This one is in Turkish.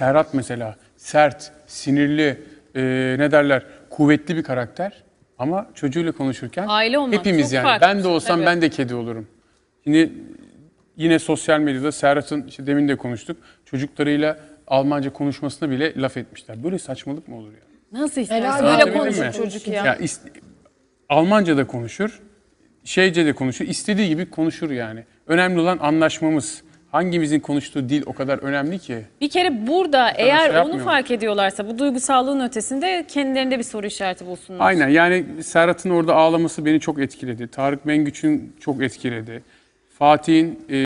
Serhat mesela sert, sinirli, e, ne derler kuvvetli bir karakter. Ama çocuğuyla konuşurken Aile olmak hepimiz yani farklı. ben de şey, olsam Evet. ben de kedi olurum. Şimdi yine sosyal medyada Serhat'ın işte demin de konuştuk çocuklarıyla Almanca konuşmasına bile laf etmişler. Böyle saçmalık mı olur ya? Nasıl istersen Helal konuşur çocuk ya. Ya is- Almanca da konuşur, şeyce de konuşur, istediği gibi konuşur yani. Önemli olan anlaşmamız hangimizin konuştuğu dil o kadar önemli ki. Bir kere burada eğer şey onu fark ediyorlarsa bu duygusallığın ötesinde kendilerinde bir soru işareti bulsunlar. Aynen yani Serhat'ın orada ağlaması beni çok etkiledi. Tarık Mengüç'ün çok etkiledi. Fatih'in... E,